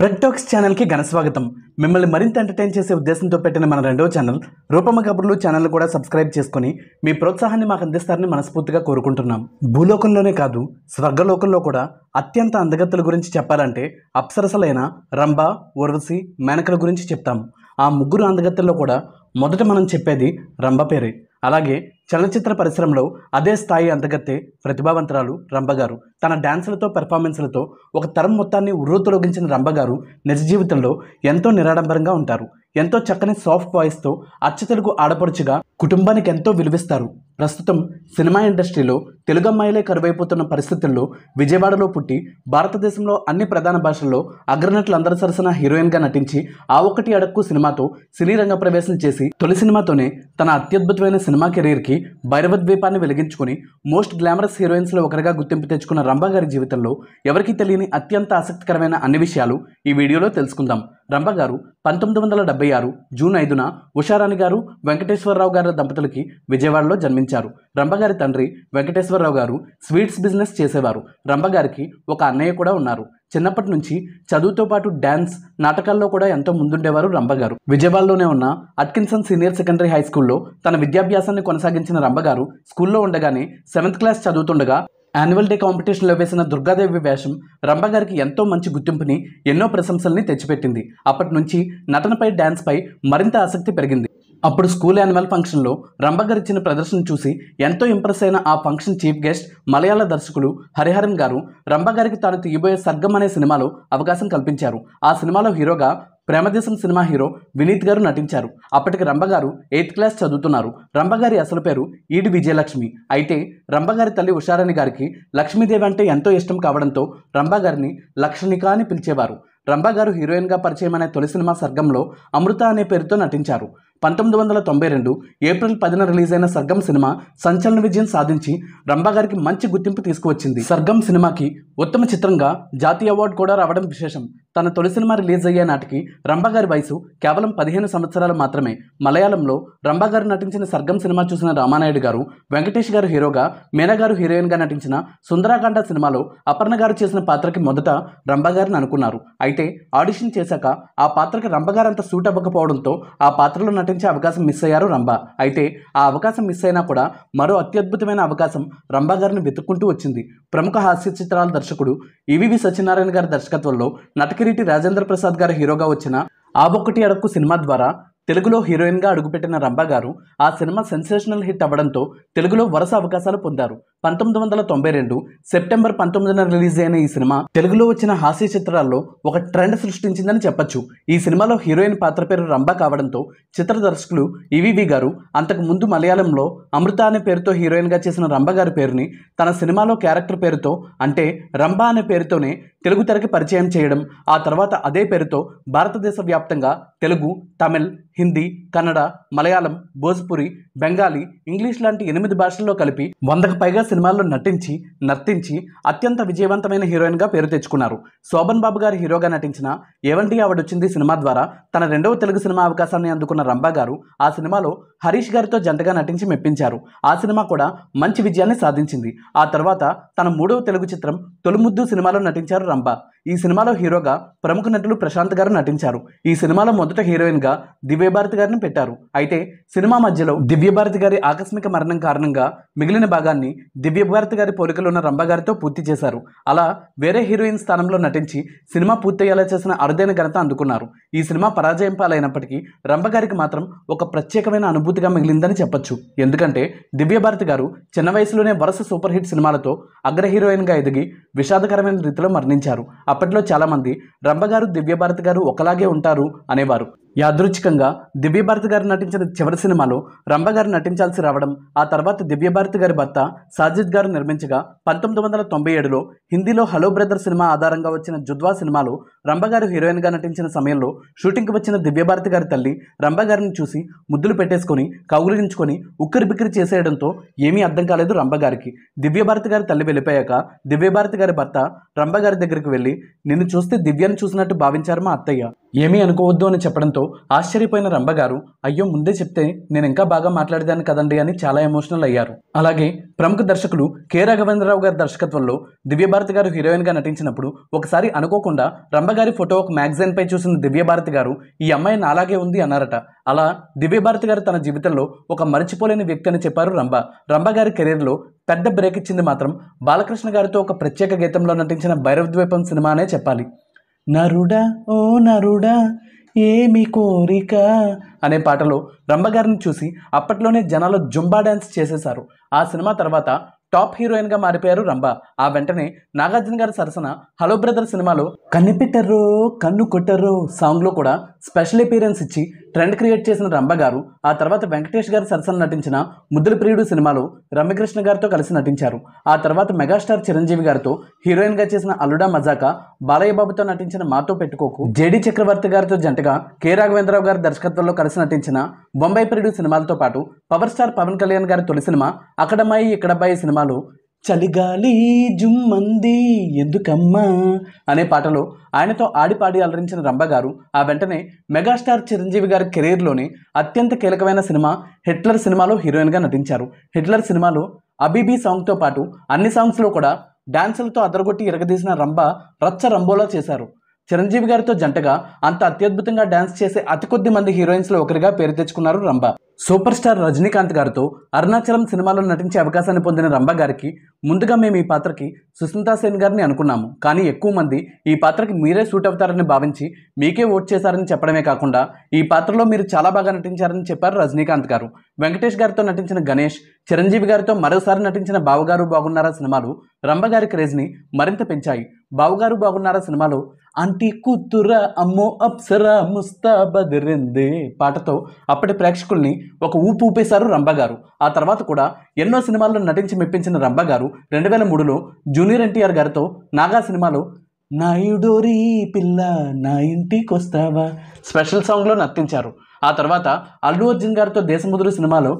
ప్రెడ్టాక్స్ ఛానల్కి ఘనస్వాగతం మిమ్మల్ని మరింత ఎంటర్టైన్ చేసే ఉద్దేశంతో పెట్టిన మన రెండవ ఛానల్ రూపమ కబుర్లు ఛానల్ కూడా సబ్స్క్రైబ్ చేసుకుని మీ ప్రోత్సాహాన్ని మాకు అందిస్తారని మనస్ఫూర్తిగా కోరుకుంటున్నాం భూలోకంలోనే కాదు స్వర్గలోకంలో కూడా అత్యంత అందగత్తుల గురించి చెప్పాలంటే అప్సరసలైన రంభ ఉర్వశి మేనకల గురించి చెప్తాం ఆ ముగ్గురు అందగత్తుల్లో కూడా మొదట మనం చెప్పేది రంభ పేరే అలాగే చలనచిత్ర పరిశ్రమలో అదే స్థాయి అంతగత్తే ప్రతిభావంతరాలు రంభగారు తన డ్యాన్సులతో పెర్ఫార్మెన్స్లతో ఒక తరం మొత్తాన్ని ఉర్రూతొలగించిన రంభగారు నిజ జీవితంలో ఎంతో నిరాడంబరంగా ఉంటారు ఎంతో చక్కని సాఫ్ట్ వాయిస్తో అచ్చతెలుగు ఆడపడుచుగా కుటుంబానికి ఎంతో విలువిస్తారు ప్రస్తుతం సినిమా ఇండస్ట్రీలో తెలుగు అమ్మాయిలే కరువైపోతున్న పరిస్థితుల్లో విజయవాడలో పుట్టి భారతదేశంలో అన్ని ప్రధాన భాషల్లో అగ్రనటులందరి సరసన హీరోయిన్గా నటించి ఆ ఒక్కటి అడక్కు సినిమాతో సినీ రంగ ప్రవేశం చేసి తొలి సినిమాతోనే తన అత్యద్భుతమైన సినిమా కెరీర్కి భైరవ ద్వీపాన్ని వెలిగించుకుని మోస్ట్ గ్లామరస్ హీరోయిన్స్లో ఒకరిగా గుర్తింపు తెచ్చుకున్న రంభ గారి జీవితంలో ఎవరికీ తెలియని అత్యంత ఆసక్తికరమైన అన్ని విషయాలు ఈ వీడియోలో తెలుసుకుందాం రంభ గారు పంతొమ్మిది వందల డెబ్బై ఆరు జూన్ ఐదున ఉషారాణి గారు వెంకటేశ్వరరావు గారి దంపతులకి విజయవాడలో జన్మించారు రంభ గారి తండ్రి వెంకటేశ్వరరావు గారు స్వీట్స్ బిజినెస్ చేసేవారు రంభ గారికి ఒక అన్నయ్య కూడా ఉన్నారు చిన్నప్పటి నుంచి చదువుతో పాటు డ్యాన్స్ నాటకాల్లో కూడా ఎంతో ముందుండేవారు రంభగారు విజయవాడలోనే ఉన్న అట్కిన్సన్ సీనియర్ సెకండరీ హై స్కూల్లో తన విద్యాభ్యాసాన్ని కొనసాగించిన రంభగారు స్కూల్లో ఉండగానే సెవెంత్ క్లాస్ చదువుతుండగా యాన్యువల్ డే కాంపిటీషన్లో వేసిన దుర్గాదేవి వేషం రంభగారికి ఎంతో మంచి గుర్తింపుని ఎన్నో ప్రశంసల్ని తెచ్చిపెట్టింది అప్పటి నుంచి నటనపై డ్యాన్స్పై మరింత ఆసక్తి పెరిగింది అప్పుడు స్కూల్ యాన్యువల్ ఫంక్షన్లో రంభగర్ ఇచ్చిన ప్రదర్శన చూసి ఎంతో ఇంప్రెస్ అయిన ఆ ఫంక్షన్ చీఫ్ గెస్ట్ మలయాళ దర్శకులు హరిహరన్ గారు రంభగారికి తాను తీయబోయే సర్గం అనే సినిమాలో అవకాశం కల్పించారు ఆ సినిమాలో హీరోగా ప్రేమదేశం సినిమా హీరో వినీత్ గారు నటించారు అప్పటికి రంభగారు ఎయిత్ క్లాస్ చదువుతున్నారు రంభగారి అసలు పేరు ఈడి విజయలక్ష్మి అయితే రంభగారి తల్లి ఉషారాణి గారికి లక్ష్మీదేవి అంటే ఎంతో ఇష్టం కావడంతో రంభగారిని లక్ష్మిక అని పిలిచేవారు రంభగారు హీరోయిన్గా పరిచయం అనే తొలి సినిమా సర్గంలో అమృత అనే పేరుతో నటించారు పంతొమ్మిది వందల తొంభై రెండు ఏప్రిల్ పదిన రిలీజ్ అయిన సర్గం సినిమా సంచలన విజయం సాధించి రంభాగారికి మంచి గుర్తింపు తీసుకువచ్చింది సర్గం సినిమాకి ఉత్తమ చిత్రంగా జాతీయ అవార్డు కూడా రావడం విశేషం తన తొలి సినిమా రిలీజ్ అయ్యే నాటికి రంభగారి వయసు కేవలం పదిహేను సంవత్సరాలు మాత్రమే మలయాళంలో రంభగారు నటించిన సర్గం సినిమా చూసిన రామానాయుడు గారు వెంకటేష్ గారు హీరోగా మీనా హీరోయిన్గా నటించిన సుందరాకాండ సినిమాలో అపర్ణ గారు చేసిన పాత్రకి మొదట రంభగారిని అనుకున్నారు అయితే ఆడిషన్ చేశాక ఆ పాత్రకి రంభగారు అంత సూట్ అవ్వకపోవడంతో ఆ పాత్రలో నటించే అవకాశం మిస్ అయ్యారు రంభ అయితే ఆ అవకాశం మిస్ అయినా కూడా మరో అత్యద్భుతమైన అవకాశం రంభగారిని గారిని వెతుక్కుంటూ వచ్చింది ప్రముఖ హాస్య చిత్రాల దర్శకుడు ఈవివి సత్యనారాయణ గారి దర్శకత్వంలో నటకిరి కిరీటి రాజేంద్ర ప్రసాద్ గారు హీరోగా వచ్చిన ఆబొక్కటి అడక్కు సినిమా ద్వారా తెలుగులో హీరోయిన్గా అడుగుపెట్టిన రంభ గారు ఆ సినిమా సెన్సేషనల్ హిట్ అవ్వడంతో తెలుగులో వరుస అవకాశాలు పొందారు పంతొమ్మిది వందల తొంభై రెండు సెప్టెంబర్ పంతొమ్మిదిన రిలీజ్ అయిన ఈ సినిమా తెలుగులో వచ్చిన హాస్య చిత్రాల్లో ఒక ట్రెండ్ సృష్టించిందని చెప్పొచ్చు ఈ సినిమాలో హీరోయిన్ పాత్ర పేరు రంభ కావడంతో చిత్ర దర్శకులు ఈవీవి గారు అంతకు ముందు మలయాళంలో అమృత అనే పేరుతో హీరోయిన్గా చేసిన రంభ గారి పేరుని తన సినిమాలో క్యారెక్టర్ పేరుతో అంటే రంభ అనే పేరుతోనే తెలుగు తెరకి పరిచయం చేయడం ఆ తర్వాత అదే పేరుతో భారతదేశ వ్యాప్తంగా తెలుగు తమిళ్ హిందీ కన్నడ మలయాళం భోజ్పురి బెంగాలీ ఇంగ్లీష్ లాంటి ఎనిమిది భాషల్లో కలిపి వందకు పైగా సినిమాల్లో నటించి నర్తించి అత్యంత విజయవంతమైన హీరోయిన్గా పేరు తెచ్చుకున్నారు శోభన్ బాబు గారి హీరోగా నటించిన ఏవంటి ఆవిడొచ్చింది సినిమా ద్వారా తన రెండవ తెలుగు సినిమా అవకాశాన్ని అందుకున్న రంభా గారు ఆ సినిమాలో హరీష్ గారితో జంటగా నటించి మెప్పించారు ఆ సినిమా కూడా మంచి విజయాన్ని సాధించింది ఆ తర్వాత తన మూడవ తెలుగు చిత్రం తొలిముద్దు సినిమాలో నటించారు రంభా ఈ సినిమాలో హీరోగా ప్రముఖ నటులు ప్రశాంత్ గారు నటించారు ఈ సినిమాలో మొదట హీరోయిన్గా దివ్యభారతి గారిని పెట్టారు అయితే సినిమా మధ్యలో దివ్యభారతి గారి ఆకస్మిక మరణం కారణంగా మిగిలిన భాగాన్ని దివ్యభారతి గారి పోలికలు ఉన్న రంభగారితో పూర్తి చేశారు అలా వేరే హీరోయిన్ స్థానంలో నటించి సినిమా పూర్తయ్యేలా చేసిన అరుదైన ఘనత అందుకున్నారు ఈ సినిమా పరాజయం పాలైనప్పటికీ రంభగారికి మాత్రం ఒక ప్రత్యేకమైన అనుభూతిగా మిగిలిందని చెప్పొచ్చు ఎందుకంటే దివ్యభారతి గారు చిన్న వయసులోనే వరుస సూపర్ హిట్ సినిమాలతో అగ్ర హీరోయిన్గా ఎదిగి విషాదకరమైన రీతిలో మరణించారు అప్పట్లో చాలామంది రంభగారు దివ్యభారతి గారు ఒకలాగే ఉంటారు అనేవారు యాదృచ్ఛికంగా దివ్యభారతి గారు నటించిన చివరి సినిమాలో రంభగారు నటించాల్సి రావడం ఆ తర్వాత దివ్యభారతి గారి భర్త సాజిద్ గారు నిర్మించగా పంతొమ్మిది వందల తొంభై ఏడులో హిందీలో హలో బ్రదర్ సినిమా ఆధారంగా వచ్చిన జుద్వా సినిమాలో రంభగారు హీరోయిన్గా నటించిన సమయంలో షూటింగ్కి వచ్చిన దివ్యభారతి గారి తల్లి రంభగారిని చూసి ముద్దులు పెట్టేసుకొని కౌగులించుకొని ఉక్కిరి బిక్కిరి చేసేయడంతో ఏమీ అర్థం కాలేదు రంభగారికి దివ్యభారతి గారి తల్లి వెళ్ళిపోయాక దివ్యభారతి గారి భర్త రంభగారి దగ్గరికి వెళ్ళి నిన్ను చూస్తే దివ్యను చూసినట్టు భావించారు మా అత్తయ్య ఏమీ అనుకోవద్దు అని చెప్పడంతో ఆశ్చర్యపోయిన రంభగారు అయ్యో ముందే చెప్తే నేను ఇంకా బాగా మాట్లాడేదాన్ని కదండి అని చాలా ఎమోషనల్ అయ్యారు అలాగే ప్రముఖ దర్శకులు కె రాఘవేంద్రరావు గారి దర్శకత్వంలో దివ్యభారతి గారు హీరోయిన్గా నటించినప్పుడు ఒకసారి అనుకోకుండా రంభగారి ఫోటో ఒక మ్యాగజైన్పై చూసిన దివ్యభారతి గారు ఈ అమ్మాయి నాలాగే ఉంది అన్నారట అలా దివ్యభారతి గారు తన జీవితంలో ఒక మరిచిపోలేని వ్యక్తి అని చెప్పారు రంభ రంభగారి గారి కెరీర్లో పెద్ద బ్రేక్ ఇచ్చింది మాత్రం బాలకృష్ణ గారితో ఒక ప్రత్యేక గీతంలో నటించిన భైరవద్వీపం అనే చెప్పాలి నరుడా ఓ నరుడా ఏమి కోరిక అనే పాటలో రంభగారిని చూసి అప్పట్లోనే జనాలు జుంబా డ్యాన్స్ చేసేశారు ఆ సినిమా తర్వాత టాప్ హీరోయిన్గా మారిపోయారు రంభ ఆ వెంటనే నాగార్జున గారి సరసన హలో బ్రదర్ సినిమాలో కన్నిపెట్టరో కన్ను కొట్టరో సాంగ్లో కూడా స్పెషల్ అపీరెన్స్ ఇచ్చి ట్రెండ్ క్రియేట్ చేసిన రంభ గారు ఆ తర్వాత వెంకటేష్ గారు సరసన నటించిన ముద్దుల ప్రియుడు సినిమాలో రమ్యకృష్ణ గారితో కలిసి నటించారు ఆ తర్వాత మెగాస్టార్ చిరంజీవి గారితో హీరోయిన్గా చేసిన అల్లుడా మజాక బాలయ్య బాబుతో నటించిన మాతో పెట్టుకోకు జేడి చక్రవర్తి గారితో జంటగా కె రాఘవేంద్రరావు గారి దర్శకత్వంలో కలిసి నటించిన బొంబాయి ప్రియుడు సినిమాలతో పాటు పవర్ స్టార్ పవన్ కళ్యాణ్ గారి తొలి సినిమా అక్కడమ్మాయి ఇక్కడబ్బాయి సినిమాలో చలిగాలి జుమ్మంది ఎందుకమ్మా అనే పాటలో ఆయనతో ఆడిపాడి అలరించిన రంభ గారు ఆ వెంటనే మెగాస్టార్ చిరంజీవి గారి కెరీర్లోని అత్యంత కీలకమైన సినిమా హిట్లర్ సినిమాలో హీరోయిన్గా నటించారు హిట్లర్ సినిమాలో అబీబీ సాంగ్తో పాటు అన్ని సాంగ్స్లో కూడా డాన్సులతో అదరగొట్టి ఇరగదీసిన రంభ రచ్చ రంబోలా చేశారు చిరంజీవి గారితో జంటగా అంత అత్యద్భుతంగా డాన్స్ చేసే అతి కొద్ది మంది హీరోయిన్స్ లో ఒకరిగా పేరు తెచ్చుకున్నారు రంభ సూపర్ స్టార్ రజనీకాంత్ గారితో అరుణాచలం సినిమాలో నటించే అవకాశాన్ని పొందిన రంభ గారికి ముందుగా మేము ఈ పాత్రకి సుస్మితా సేన్ గారిని అనుకున్నాము కానీ ఎక్కువ మంది ఈ పాత్రకి మీరే సూట్ అవుతారని భావించి మీకే ఓట్ చేశారని చెప్పడమే కాకుండా ఈ పాత్రలో మీరు చాలా బాగా నటించారని చెప్పారు రజనీకాంత్ గారు వెంకటేష్ గారితో నటించిన గణేష్ చిరంజీవి గారితో మరోసారి నటించిన బావగారు బాగున్నారా సినిమాలు రంభగారి క్రేజ్ని మరింత పెంచాయి బావగారు బాగున్నారా సినిమాలో అంటీ కూతుర అమ్మో అప్సరా ముస్తాబదిరిందే పాటతో అప్పటి ప్రేక్షకుల్ని ఒక ఊపు ఊపేశారు రంభగారు ఆ తర్వాత కూడా ఎన్నో సినిమాల్లో నటించి మెప్పించిన రంభగారు రెండు వేల మూడులో జూనియర్ ఎన్టీఆర్ గారితో నాగా సినిమాలో నాయుడోరి పిల్ల నా ఇంటికి వస్తావా స్పెషల్ సాంగ్లో నర్తించారు ఆ తర్వాత అల్లు అర్జున్ గారితో దేశముదురు సినిమాలో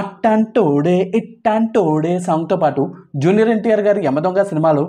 అట్టాంటోడే ఇట్టాంటోడే సాంగ్తో పాటు జూనియర్ ఎన్టీఆర్ గారి యమదొంగ సినిమాలో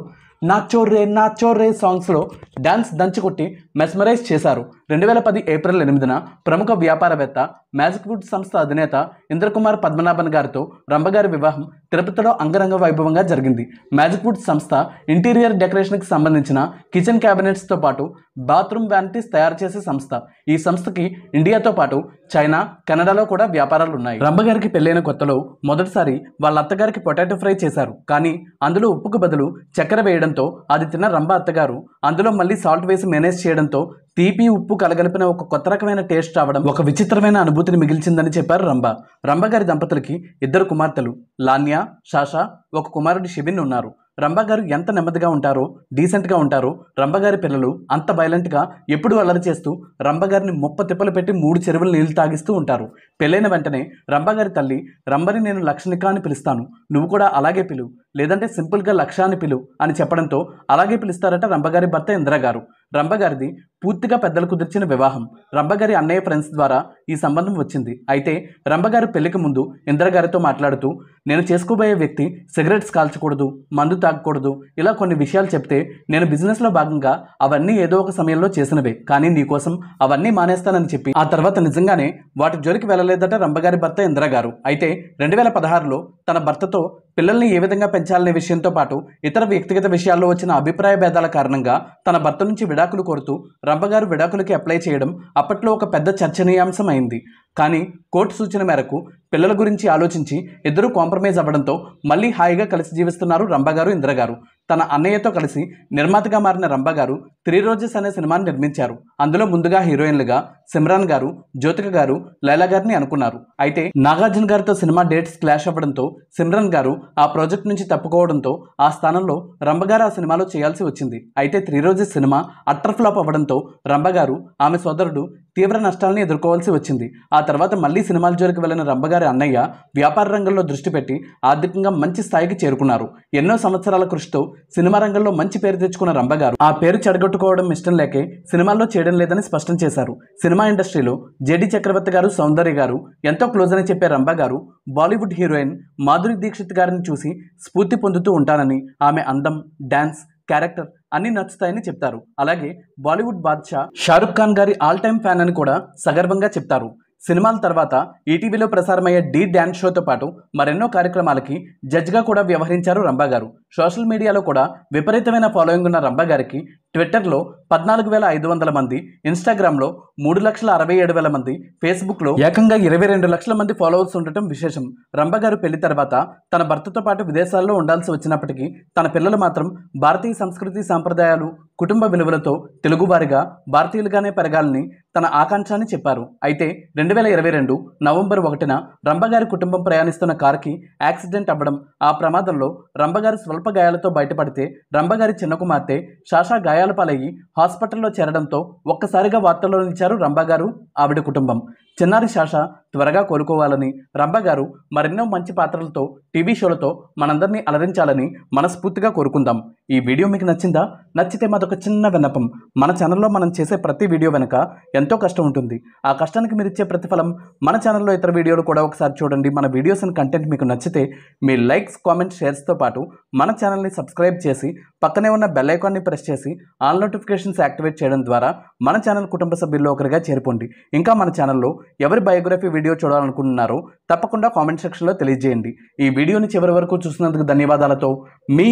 నాచోర్రే నాచోర్రే సాంగ్స్లో డ్యాన్స్ దంచుకొట్టి మెస్మరైజ్ చేశారు రెండు వేల పది ఏప్రిల్ ఎనిమిదిన ప్రముఖ వ్యాపారవేత్త మ్యాజిక్ వుడ్ సంస్థ అధినేత ఇంద్రకుమార్ పద్మనాభన్ గారితో రంభగారి వివాహం తిరుపతిలో అంగరంగ వైభవంగా జరిగింది మ్యాజిక్ వుడ్ సంస్థ ఇంటీరియర్ డెకరేషన్కి సంబంధించిన కిచెన్ క్యాబినెట్స్తో పాటు బాత్రూమ్ వ్యానిటీస్ తయారు చేసే సంస్థ ఈ సంస్థకి ఇండియాతో పాటు చైనా కెనడాలో కూడా వ్యాపారాలు ఉన్నాయి రంభగారికి పెళ్ళైన కొత్తలో మొదటిసారి వాళ్ళ అత్తగారికి పొటాటో ఫ్రై చేశారు కానీ అందులో ఉప్పుకు బదులు చక్కెర వేయడంతో అది తిన్న రంభ అత్తగారు అందులో మళ్ళీ సాల్ట్ వేసి మేనేజ్ చేయడంతో తీపి ఉప్పు కలగలిపిన ఒక కొత్త రకమైన టేస్ట్ రావడం ఒక విచిత్రమైన అనుభూతిని మిగిల్చిందని చెప్పారు రంభ రంభ గారి దంపతులకి ఇద్దరు కుమార్తెలు లాన్యా షాషా ఒక కుమారుడి షిబిన్ ఉన్నారు రంభ గారు ఎంత నెమ్మదిగా ఉంటారో డీసెంట్గా ఉంటారో రంభ గారి పిల్లలు అంత వైలెంట్గా ఎప్పుడు అల్లరి చేస్తూ రంభ గారిని ముప్ప తిప్పలు పెట్టి మూడు చెరువులు నీళ్లు తాగిస్తూ ఉంటారు పెళ్ళైన వెంటనే రంభ గారి తల్లి రంభని నేను లక్ష్మిక అని పిలుస్తాను నువ్వు కూడా అలాగే పిలువు లేదంటే సింపుల్గా లక్ష అని పిలు అని చెప్పడంతో అలాగే పిలుస్తారట రంభగారి భర్త ఇందిరా గారు రంభగారిది పూర్తిగా పెద్దలు కుదిర్చిన వివాహం రంభగారి అన్నయ్య ఫ్రెండ్స్ ద్వారా ఈ సంబంధం వచ్చింది అయితే రంభగారి పెళ్లికి ముందు ఇంద్రగారితో మాట్లాడుతూ నేను చేసుకోబోయే వ్యక్తి సిగరెట్స్ కాల్చకూడదు మందు తాగకూడదు ఇలా కొన్ని విషయాలు చెప్తే నేను బిజినెస్లో భాగంగా అవన్నీ ఏదో ఒక సమయంలో చేసినవే కానీ నీకోసం అవన్నీ మానేస్తానని చెప్పి ఆ తర్వాత నిజంగానే వాటి జోలికి వెళ్ళలేదట రంభగారి భర్త ఇంద్రగారు అయితే రెండు వేల పదహారులో తన భర్తతో పిల్లల్ని ఏ విధంగా పెంచాలనే విషయంతో పాటు ఇతర వ్యక్తిగత విషయాల్లో వచ్చిన అభిప్రాయ భేదాల కారణంగా తన భర్త నుంచి విడాకులు కోరుతూ రంభగారు విడాకులకి అప్లై చేయడం అప్పట్లో ఒక పెద్ద చర్చనీయాంశం అయింది కానీ కోర్టు సూచన మేరకు పిల్లల గురించి ఆలోచించి ఇద్దరు కాంప్రమైజ్ అవ్వడంతో మళ్ళీ హాయిగా కలిసి జీవిస్తున్నారు రంభగారు ఇంద్రగారు తన అన్నయ్యతో కలిసి నిర్మాతగా మారిన రంభ గారు త్రీ రోజెస్ అనే సినిమాను నిర్మించారు అందులో ముందుగా హీరోయిన్లుగా సిమ్రాన్ గారు జ్యోతిక గారు లైలా గారిని అనుకున్నారు అయితే నాగార్జున గారితో సినిమా డేట్స్ క్లాష్ అవ్వడంతో సిమ్రాన్ గారు ఆ ప్రాజెక్ట్ నుంచి తప్పుకోవడంతో ఆ స్థానంలో రంభ గారు ఆ సినిమాలో చేయాల్సి వచ్చింది అయితే త్రీ రోజెస్ సినిమా అట్టర్ ఫ్లాప్ అవ్వడంతో రంభ గారు ఆమె సోదరుడు తీవ్ర నష్టాలను ఎదుర్కోవాల్సి వచ్చింది ఆ తర్వాత మళ్ళీ సినిమాల జోలికి వెళ్ళిన రంభగారి అన్నయ్య వ్యాపార రంగంలో దృష్టి పెట్టి ఆర్థికంగా మంచి స్థాయికి చేరుకున్నారు ఎన్నో సంవత్సరాల కృషితో సినిమా రంగంలో మంచి పేరు తెచ్చుకున్న రంభగారు ఆ పేరు చెడగొట్టుకోవడం ఇష్టం లేకే సినిమాల్లో చేయడం లేదని స్పష్టం చేశారు సినిమా ఇండస్ట్రీలో జేడి చక్రవర్తి గారు సౌందర్య గారు ఎంతో క్లోజ్ అని చెప్పే రంభగారు బాలీవుడ్ హీరోయిన్ మాధురి దీక్షిత్ గారిని చూసి స్ఫూర్తి పొందుతూ ఉంటానని ఆమె అందం డ్యాన్స్ క్యారెక్టర్ అన్ని నచ్చుతాయని చెప్తారు అలాగే బాలీవుడ్ బాద్షా షారుఖ్ ఖాన్ గారి ఆల్ టైమ్ ఫ్యాన్ అని కూడా సగర్వంగా చెప్తారు సినిమాల తర్వాత ఈటీవీలో ప్రసారమయ్యే డీ డ్యాన్స్ షోతో పాటు మరెన్నో కార్యక్రమాలకి జడ్జ్గా కూడా వ్యవహరించారు రంభా గారు సోషల్ మీడియాలో కూడా విపరీతమైన ఫాలోయింగ్ ఉన్న రంభా గారికి ట్విట్టర్లో పద్నాలుగు వేల ఐదు వందల మంది ఇన్స్టాగ్రామ్లో మూడు లక్షల అరవై ఏడు వేల మంది ఫేస్బుక్లో ఏకంగా ఇరవై రెండు లక్షల మంది ఫాలోవర్స్ ఉండటం విశేషం రంభగారు పెళ్లి తర్వాత తన భర్తతో పాటు విదేశాల్లో ఉండాల్సి వచ్చినప్పటికీ తన పిల్లలు మాత్రం భారతీయ సంస్కృతి సాంప్రదాయాలు కుటుంబ విలువలతో తెలుగువారిగా భారతీయులుగానే పెరగాలని తన ఆకాంక్షాన్ని చెప్పారు అయితే రెండు వేల ఇరవై రెండు నవంబర్ ఒకటిన రంభగారి కుటుంబం ప్రయాణిస్తున్న కారుకి యాక్సిడెంట్ అవ్వడం ఆ ప్రమాదంలో రంభగారి స్వల్ప గాయాలతో బయటపడితే రంభగారి చిన్న కుమార్తె శాషా గాయాల గాయాల పాలయ్యి హాస్పిటల్లో చేరడంతో ఒక్కసారిగా వార్తల్లో నిలిచారు రంభగారు ఆవిడ కుటుంబం చిన్నారి శాష త్వరగా కోరుకోవాలని రంభగారు మరెన్నో మంచి పాత్రలతో టీవీ షోలతో మనందరినీ అలరించాలని మనస్ఫూర్తిగా కోరుకుందాం ఈ వీడియో మీకు నచ్చిందా నచ్చితే మాదొక చిన్న విన్నపం మన ఛానల్లో మనం చేసే ప్రతి వీడియో వెనక ఎంతో కష్టం ఉంటుంది ఆ కష్టానికి మీరు ఇచ్చే ప్రతిఫలం మన ఛానల్లో ఇతర వీడియోలు కూడా ఒకసారి చూడండి మన వీడియోస్ అండ్ కంటెంట్ మీకు నచ్చితే మీ లైక్స్ కామెంట్స్ షేర్స్తో పాటు మన ఛానల్ని సబ్స్క్రైబ్ చేసి పక్కనే ఉన్న బెల్ ఐకాన్ని ప్రెస్ చేసి ఆల్ నోటిఫికేషన్స్ యాక్టివేట్ చేయడం ద్వారా మన ఛానల్ కుటుంబ సభ్యుల్లో ఒకరిగా చేరుకోండి ఇంకా మన ఛానల్లో ఎవరి బయోగ్రఫీ వీడియో చూడాలనుకుంటున్నారో తప్పకుండా కామెంట్ సెక్షన్లో తెలియజేయండి ఈ వీడియోని చివరి వరకు చూసినందుకు ధన్యవాదాలతో మీ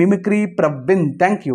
mimicry para BIM. Thank you.